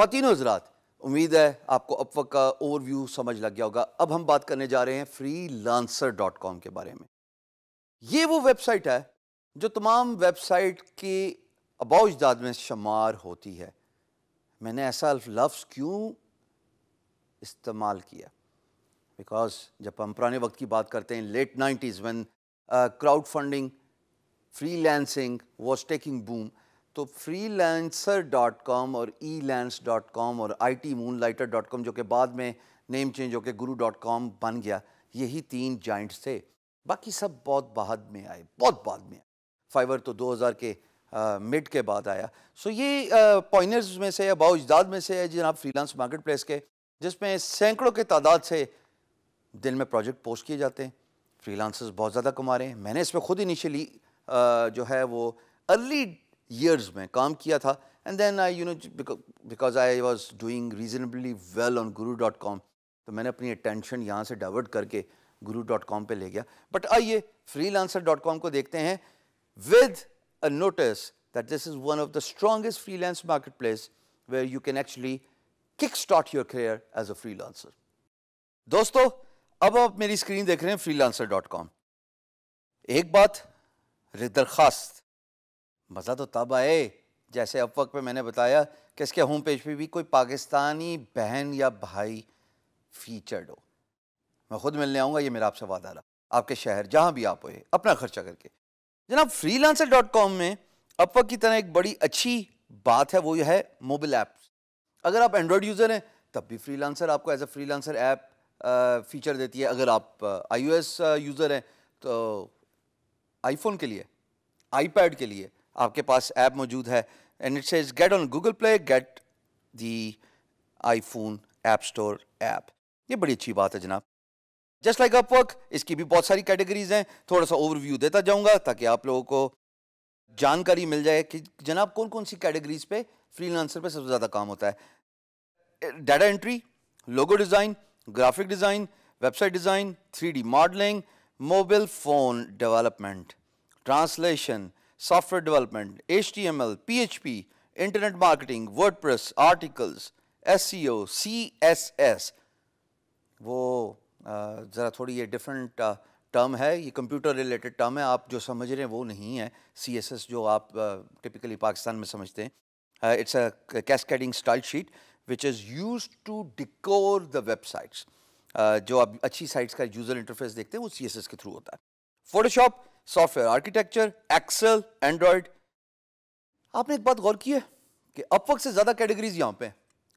खातिन हजरात उम्मीद है आपको अब वक्त का ओवरव्यू समझ लग गया होगा अब हम बात करने जा रहे हैं फ्री लांसर डॉट कॉम के बारे में ये वो वेबसाइट है जो तमाम वेबसाइट के अबाउ में शुमार होती है मैंने ऐसा लफ्ज़ क्यों इस्तेमाल किया बिकॉज जब हम पुराने वक्त की बात करते हैं late nineties one crowd funding freelancing was taking boom तो freelancer.com और elance.com और itmoonlighter.com जो कि बाद में नेम चेंज होकर गुरु डॉट कॉम बन गया यही तीन जॉइंट्स थे बाकी सब बहुत बाद में आए बहुत बाद में आए फाइवर तो 2000 के मिड के बाद आया सो ये पॉइनर्स में से या बाउजदाद में से है जनाब फ्रीलांस मार्केट प्लेस के जिसमें सैकड़ों के तादाद से दिन में प्रोजेक्ट पोस्ट किए जाते हैं फ्रीलांसर्स बहुत ज़्यादा कमा रहे हैं मैंने इसमें खुद इनिशियली जो है वो अर्ली years में काम किया था and then I you know because I was doing reasonably well on guru.com तो मैंने अपनी attention यहाँ से divert करके guru.com पे ले गया but आइए freelancer.com को देखते हैं with a notice that this is one of the strongest freelance marketplace where you can actually kickstart your career as a freelancer. दोस्तों अब आप मेरी स्क्रीन देख रहे हैं freelancer.com एक बात दरखास्त मज़ा तो तब आए जैसे अब वक्त पर मैंने बताया कि इसके होम पेज पे भी कोई पाकिस्तानी बहन या भाई फीचर्ड हो मैं ख़ुद मिलने आऊँगा ये मेरा आपसे वादा रहा आपके शहर जहाँ भी आप होए अपना खर्चा करके जनाब लांसर डॉट कॉम में अब वक्त की तरह एक बड़ी अच्छी बात है वो है मोबाइल ऐप्स अगर आप एंड्रॉयड यूज़र हैं तब भी लांसर आपको as a lancer app feature देती है अगर आप आईओएस यूज़र हैं तो आईफोन के लिए आईपैड के लिए आपके पास ऐप मौजूद है and it says get on Google Play get the iPhone app store app ये बड़ी अच्छी बात है जनाब जस्ट लाइक अपवर्क इसकी भी बहुत सारी कैटेगरीज हैं थोड़ा सा ओवरव्यू देता जाऊंगा ताकि आप लोगों को जानकारी मिल जाए कि जनाब कौन कौन सी कैटेगरीज पे फ्रीलांसर पे सबसे ज़्यादा काम होता है data entry logo design graphic design website design three modelling mobile phone development translation software development, HTML, PHP, internet marketing, WordPress, articles, SEO, CSS. वो ज़रा थोड़ी ये डिफरेंट टर्म है ये कंप्यूटर रिलेटेड टर्म है आप जो समझ रहे हैं वो नहीं है एस जो आप टिपिकली पाकिस्तान में समझते हैं it's a cascading style sheet which is use to decor the websites जो आप अच्छी साइट्स का यूज़र इंटरफेस देखते हैं वो सी के थ्रू होता है Photoshop software architecture Excel Android आपने एक बात गौर की है कि अपवर्क से ज़्यादा कैटेगरीज यहां पे हैं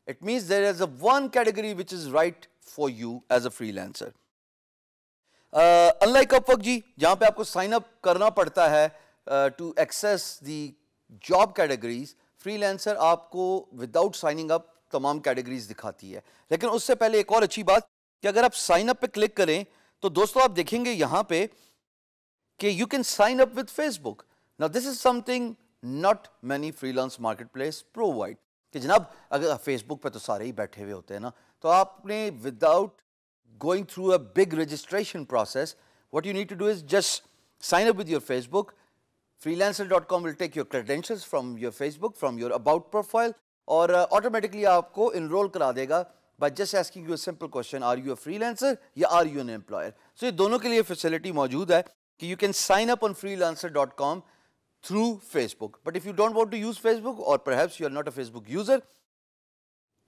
it means there is a one category which is right for you as a freelancer unlike Upwork जी जहां पे आपको साइन अप करना पड़ता है to access the job categories freelancer आपको विदाउट साइनिंग अप तमाम कैटेगरीज दिखाती है लेकिन उससे पहले एक और अच्छी बात कि अगर आप साइन अप पे क्लिक करें तो दोस्तों आप देखेंगे यहां पे Okay, you can sign up with Facebook. Now, this is something not many freelance marketplace provide. कि जनाब अगर फेसबुक पे तो सारे ही without going through a big registration process, what you need to do is just sign up with your Facebook. Freelancer.com will take your credentials from your Facebook, from your About profile, or uh, automatically आपको enroll करा by just asking you a simple question, are you a freelancer या are you an employer? So ये दोनों के लिए facility मौजूद you you can sign up on freelancer.com through Facebook. But if you don't want to use Facebook or perhaps you are not a Facebook user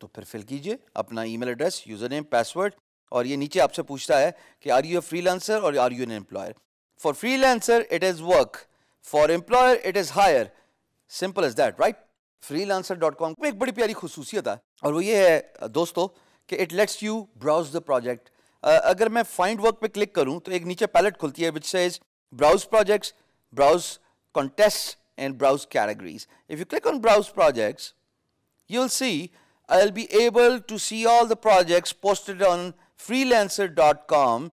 तो फिर fill कीजिए अपना email address user name password और ये नीचे आपसे पूछता है कि आर यू अ लांसर और are you an employer for freelancer it is work for employer it is hire simple is that right freelancer com में एक बड़ी प्यारी खसूसियत है और वो ये है दोस्तों कि it lets you browse the project अगर मैं फाइंड वर्क पे क्लिक करूं तो एक नीचे पैलेट खुलती है which says browse projects browse contest and browse categories if you click on browse projects you will see I will be able to see all the projects posted on Freelancer dot com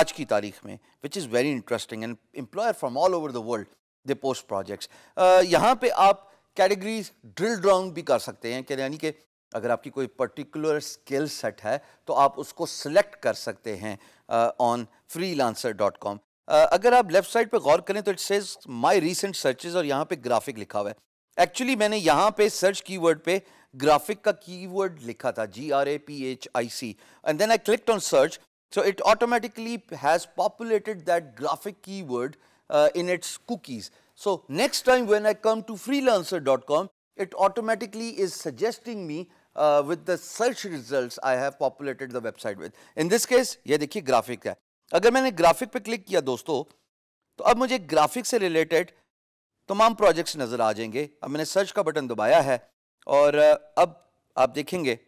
आज की तारीख में which is very interesting and employer from all over the world they post projects यहाँ पर आप categories drill drown भी कर सकते हैं यानी कि अगर आपकी कोई पर्टिकुलर स्किल सेट है तो आप उसको सिलेक्ट कर सकते हैं on Freelancer dot com अगर आप लेफ्ट साइड पर गौर करें तो it says my recent searches और यहाँ पे ग्राफिक लिखा हुआ है एक्चुअली मैंने यहाँ पे सर्च कीवर्ड पे ग्राफिक का कीवर्ड लिखा था G R A P H I C and then I clicked on search so it automatically has populated that graphic keyword so next time So I come to Freelancer dot com it automatically is suggesting me uh, with the search results I have populated the website with. In this case, ये देखिए graphic है अगर मैंने graphic पे click किया दोस्तों तो अब मुझे graphic से related तमाम projects नज़र आ जाएंगे अब मैंने search का button दबाया है और uh, अब आप देखेंगे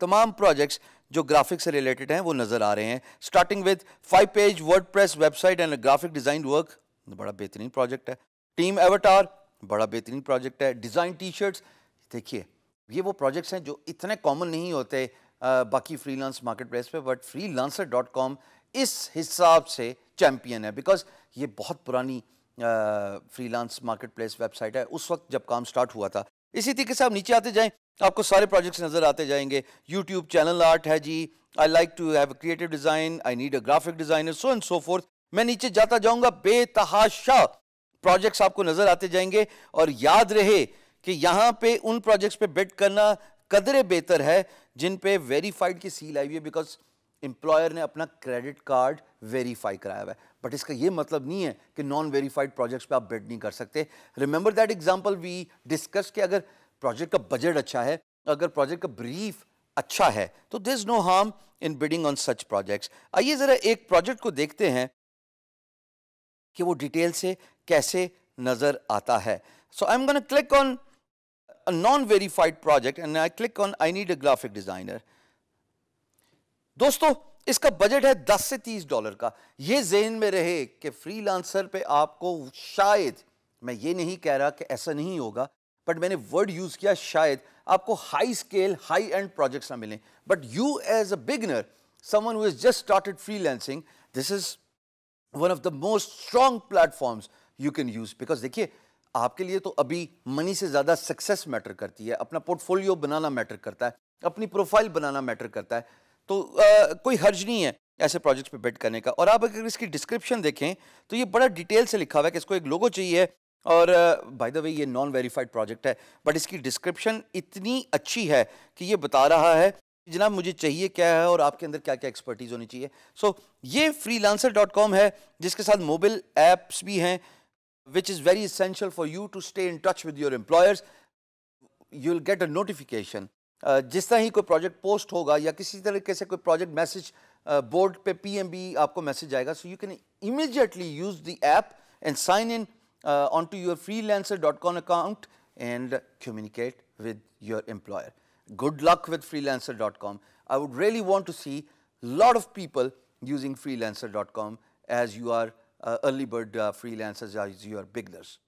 तमाम projects जो ग्राफिक से रिलेटेड हैं वो नज़र आ रहे हैं starting with five page word website and graphic design work बड़ा बेहतरीन प्रोजेक्ट है टीम एवटार बड़ा बेहतरीन प्रोजेक्ट है डिज़ाइन टी शर्ट्स देखिए ये वो प्रोजेक्ट्स हैं जो इतने कॉमन नहीं होते आ, बाकी फ्रीलांस मार्केट प्लेस पर बट लांसर डॉट कॉम इस हिसाब से चैम्पियन है बिकॉज ये बहुत पुरानी फ्रीलांस मार्केट प्लेस वेबसाइट है उस वक्त जब काम स्टार्ट हुआ था इसी तरीके से आप नीचे आते जाएं आपको सारे प्रोजेक्ट्स नज़र आते जाएंगे यूट्यूब चैनल आर्ट है जी I like to have creative design I need a graphic designer so and so forth मैं नीचे जाता जाऊंगा बेतहाशा प्रोजेक्ट्स आपको नज़र आते जाएंगे और याद रहे कि यहाँ पे उन प्रोजेक्ट्स पे बेट करना कदरे बेहतर है जिन पे वेरीफाइड की सील आई हुई है बिकॉज एम्प्लॉयर ने अपना क्रेडिट कार्ड वेरीफाई कराया हुआ है बट इसका ये मतलब नहीं है कि नॉन वेरीफाइड प्रोजेक्ट्स पे आप बेड नहीं कर सकते remember that example we discuss कि अगर प्रोजेक्ट का बजट अच्छा है अगर प्रोजेक्ट का ब्रीफ अच्छा है तो there is no harm in bidding on such projects आइए ज़रा एक प्रोजेक्ट को देखते हैं कि वो डिटेल से कैसे नज़र आता है so I am gonna click on a non-verified project and I click on I need a graphic designer. दोस्तों इसका बजट है 10 से 30 डॉलर का ये जहन में रहे कि फ्रीलांसर पे आपको शायद मैं ये नहीं कह रहा कि ऐसा नहीं होगा बट मैंने वर्ड यूज़ किया शायद आपको high scale high end projects ना मिलें but you as a beginner someone who is just started freelancing this is one of the most strong platforms you can use because देखिए आपके लिए तो अभी मनी से ज़्यादा सक्सेस मैटर करती है अपना पोर्टफोलियो बनाना मैटर करता है अपनी प्रोफाइल बनाना मैटर करता है तो आ, कोई हर्ज नहीं है ऐसे प्रोजेक्ट्स पे बेट करने का और आप अगर इसकी डिस्क्रिप्शन देखें तो ये बड़ा डिटेल से लिखा हुआ है कि इसको एक लोगो चाहिए और बाय द वे ये नॉन वेरीफाइड प्रोजेक्ट है बट इसकी डिस्क्रिप्शन इतनी अच्छी है कि ये बता रहा है जनाब मुझे चाहिए क्या है और आपके अंदर क्या क्या एक्सपर्टीज़ होनी चाहिए सो so, ये फ्रीलांसर डॉट कॉम है जिसके साथ मोबाइल ऐप्स भी हैं which is very essential for you to stay in touch with your employers. You'll get a notification. Just uh, तरह ही project post होगा या किसी तरह कैसे project message uh, board पे PMB आपको message आएगा, so you can immediately use the app and sign in uh, onto your freelancer.com account and communicate with your employer. Good luck with freelancer.com. I would really want to see a lot of people using freelancer.com as you are uh, early bird uh, freelancers as your biggers. beginners.